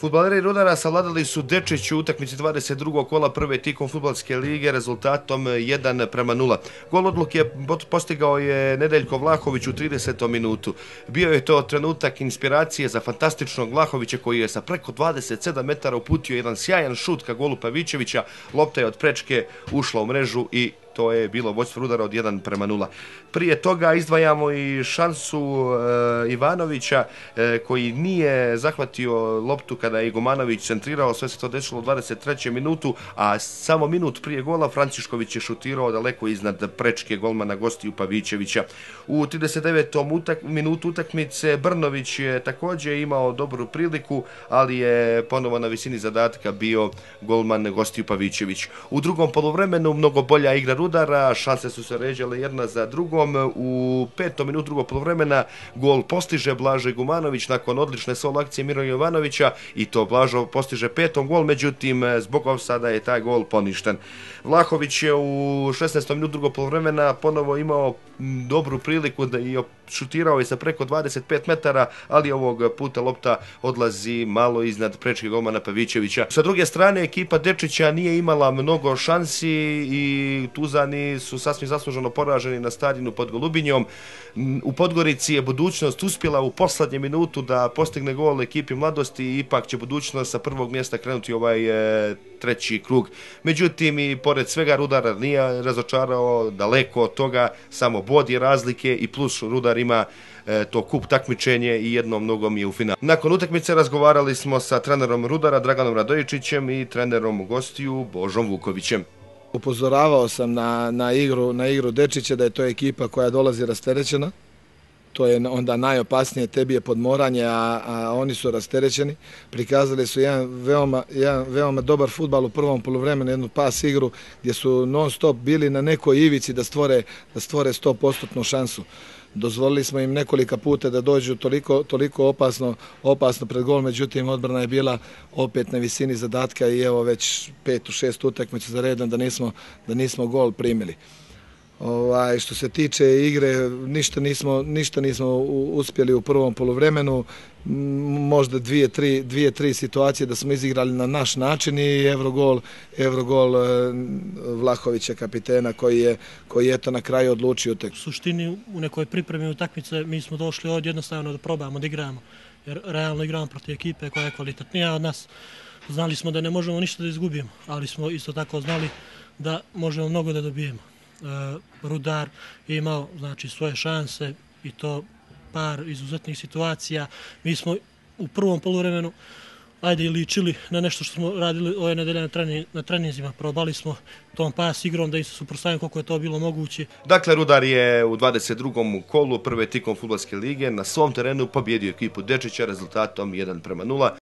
Futbaleri Rudara savladali su Dečeću u utakmici 22. kola prve tikom futbalske lige rezultatom 1 prema 0. Gol je postigao je Nedeljko Vlahović u 30. minutu. Bio je to trenutak inspiracije za fantastičnog Vlahovića koji je sa preko 27 metara uputio jedan sjajan šut ka golu Pavićevića. Lopta je od prečke ušla u mrežu i to je bilo vođstvo rudara od 1 prema 0. Prije toga izdvajamo i šansu e, Ivanovića e, koji nije zahvatio loptu kada je Igumanović centrirao, sve se to desilo u 23. minutu, a samo minut prije gola Francišković je šutirao daleko iznad prečke golmana gostiju Pavićevića. U 39. Utak, minutu utakmice Brnović je također imao dobru priliku, ali je ponovo na visini zadatka bio golman gostiju Pavićević. U drugom polovremenu mnogo bolja igra udara, šanse su se ređale jedna za drugom. U petom minutu drugog polovremena gol postiže Blaže Gumanović nakon odlične sol akcije Miro Jovanovića i to Blažo postiže petom gol, međutim zbog ovsada je taj gol poništen. Vlahović je u 16. minutu drugog polovremena ponovo imao dobru priliku da i šutirao je sa preko 25 metara, ali ovog puta lopta odlazi malo iznad prečke golmana Pavićevića. Sa druge strane, ekipa Dečića nije imala mnogo šansi i tu za Partizani su sasvim zasluženo poraženi na stadinu pod Golubinjom. U Podgorici je budućnost uspjela u poslednje minutu da postigne gol ekipi mladosti i ipak će budućnost sa prvog mjesta krenuti ovaj e, treći krug. Međutim, i pored svega, Rudar nije razočarao daleko od toga, samo bodi razlike i plus Rudar ima e, to kup takmičenje i jednom nogom je u finalu. Nakon utakmice razgovarali smo sa trenerom Rudara Draganom Radojičićem i trenerom gostiju Božom Vukovićem. Upozoravao sam na, na, igru, na igru Dečića da je to ekipa koja dolazi rasterećena to je onda najopasnije, tebi je podmoranje, a oni su rasterećeni. Prikazali su jedan veoma dobar futbal u prvom polovremenu, jednu pas igru gdje su non stop bili na nekoj ivici da stvore 100% šansu. Dozvolili smo im nekolika puta da dođu toliko opasno pred gol, međutim odbrana je bila opet na visini zadatka i evo već pet u šest utekmeća za redan da nismo gol primili. Ovaj, što se tiče igre, ništa nismo, ništa nismo uspjeli u prvom polovremenu, možda dvije tri, dvije, tri situacije da smo izigrali na naš način i Evrogol, Evrogol e, Vlahovića kapitena koji je, koji je to na kraju odlučio. Tek. U suštini u nekoj pripremi utakmice mi smo došli od jednostavno da probamo da igramo, jer realno igramo protiv ekipe koja je kvalitetnija od nas. Znali smo da ne možemo ništa da izgubimo, ali smo isto tako znali da možemo mnogo da dobijemo. E, rudar imao znači svoje šanse i to par izuzetnih situacija. Mi smo u prvom poluvremenu ajde i ličili na nešto što smo radili ove nedelje na, trening na treninzima. Probali smo tom pas igrom da im se suprostavimo koliko je to bilo moguće. Dakle, Rudar je u 22. kolu prve tikom fudbalske lige na svom terenu pobjedio ekipu Dečića rezultatom 1:0.